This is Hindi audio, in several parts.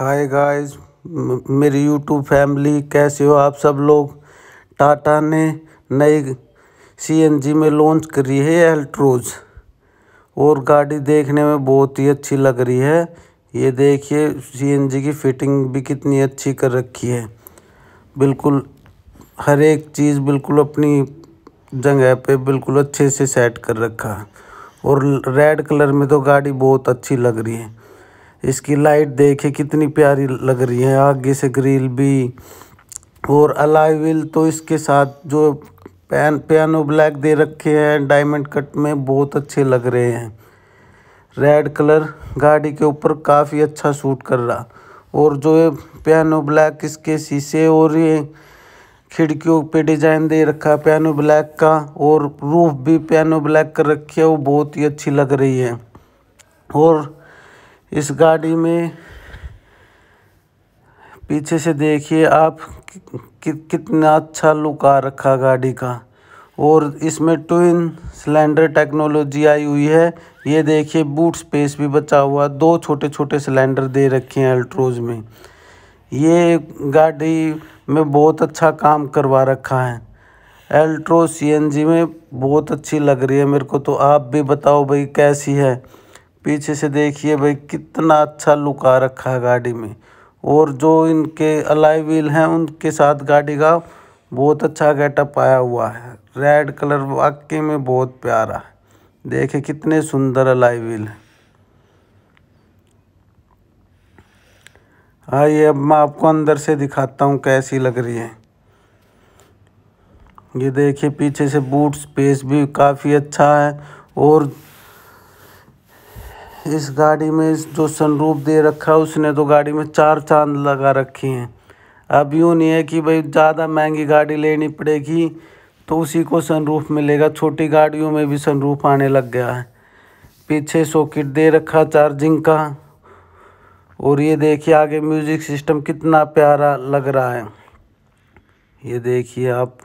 हाय गाइस मेरी यूट्यूब फैमिली कैसे हो आप सब लोग टाटा ने नई सीएनजी में लॉन्च करी है एल्ट्रोज और गाड़ी देखने में बहुत ही अच्छी लग रही है ये देखिए सीएनजी की फिटिंग भी कितनी अच्छी कर रखी है बिल्कुल हर एक चीज़ बिल्कुल अपनी जगह पे बिल्कुल अच्छे से सेट कर रखा है और रेड कलर में तो गाड़ी बहुत अच्छी लग रही है इसकी लाइट देखे कितनी प्यारी लग रही है आगे से ग्रिल भी और अलाई व्हील तो इसके साथ जो पैन पियानो ब्लैक दे रखे हैं डायमंड कट में बहुत अच्छे लग रहे हैं रेड कलर गाड़ी के ऊपर काफ़ी अच्छा सूट कर रहा और जो ये पियानो ब्लैक इसके शीशे और ये खिड़कियों पे डिजाइन दे रखा है पियानो ब्लैक का और रूफ भी पियानो ब्लैक कर रखी है वो बहुत ही अच्छी लग रही है और इस गाड़ी में पीछे से देखिए आप कि, कि, कितना अच्छा लुक आ रखा गाड़ी का और इसमें ट्विन सिलेंडर टेक्नोलॉजी आई हुई है ये देखिए बूट स्पेस भी बचा हुआ दो छोटे छोटे सिलेंडर दे रखे हैं अल्ट्रोज में ये गाड़ी में बहुत अच्छा काम करवा रखा है एल्ट्रो सीएनजी में बहुत अच्छी लग रही है मेरे को तो आप भी बताओ भाई कैसी है पीछे से देखिए भाई कितना अच्छा लुक आ रखा है गाड़ी में और जो इनके अलाई व्हील हैं उनके साथ गाड़ी का बहुत अच्छा गेटअप आया हुआ है रेड कलर वाकई में बहुत प्यारा है देखे कितने सुंदर अलाई व्हील हैं आइए अब मैं आपको अंदर से दिखाता हूँ कैसी लग रही है ये देखिए पीछे से बूट स्पेस भी काफ़ी अच्छा है और इस गाड़ी में जो सनरूफ दे रखा है उसने तो गाड़ी में चार चांद लगा रखे हैं अब यूँ नहीं है कि भाई ज़्यादा महंगी गाड़ी लेनी पड़ेगी तो उसी को सनरूफ मिलेगा छोटी गाड़ियों में भी सनरूफ आने लग गया है पीछे सॉकेट दे रखा चार्जिंग का और ये देखिए आगे म्यूज़िक सिस्टम कितना प्यारा लग रहा है ये देखिए आप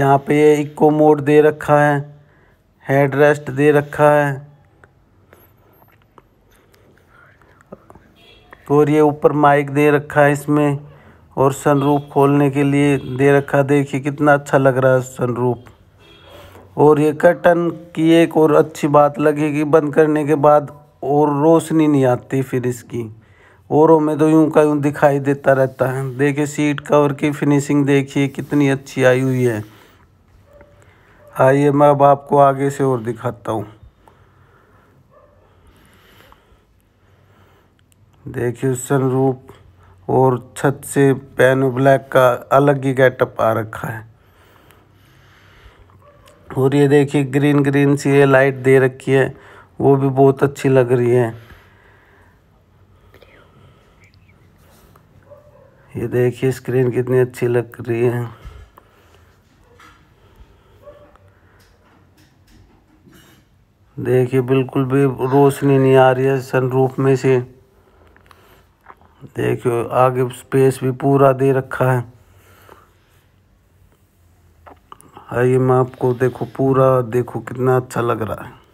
यहाँ पे ये इको मोड दे रखा है हेड रेस्ट दे रखा है और ये ऊपर माइक दे रखा है इसमें और सनरूफ खोलने के लिए दे रखा देखिए कितना अच्छा लग रहा है सनरूफ और ये कर्टन की एक और अच्छी बात लगेगी बंद करने के बाद और रोशनी नहीं आती फिर इसकी औरों में तो यूं का यूं दिखाई देता रहता है देखिए सीट कवर की फिनिशिंग देखिए कितनी अच्छी आई हुई है आइए मैं अब आपको आगे से और दिखाता हूँ देखिए सनरूप और छत से पेन ब्लैक का अलग ही गेटअप आ रखा है और ये देखिए ग्रीन ग्रीन सी ये लाइट दे रखी है वो भी बहुत अच्छी लग रही है ये देखिए स्क्रीन कितनी अच्छी लग रही है देखिए बिल्कुल भी रोशनी नहीं आ रही है सनरूफ में से देखिए आगे स्पेस भी पूरा दे रखा है आइए मैं आपको देखो पूरा देखो कितना अच्छा लग रहा है